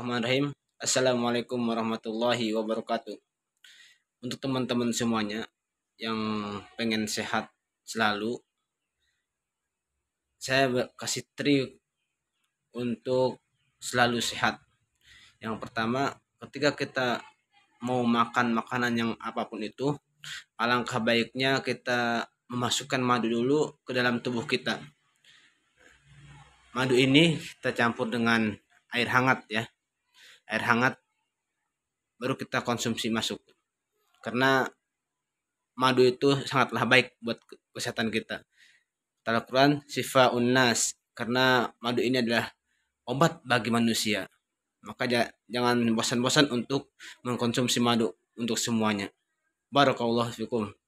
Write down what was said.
Bismillahirrahmanirrahim. Assalamualaikum warahmatullahi wabarakatuh. Untuk teman-teman semuanya yang pengen sehat selalu, saya kasih trik untuk selalu sehat. Yang pertama, ketika kita mau makan makanan yang apapun itu, alangkah baiknya kita memasukkan madu dulu ke dalam tubuh kita. Madu ini kita campur dengan air hangat ya air hangat baru kita konsumsi masuk karena madu itu sangatlah baik buat kesehatan kita dalam Quran sifat unnas karena madu ini adalah obat bagi manusia maka jangan bosan-bosan untuk mengkonsumsi madu untuk semuanya barakallahu fikum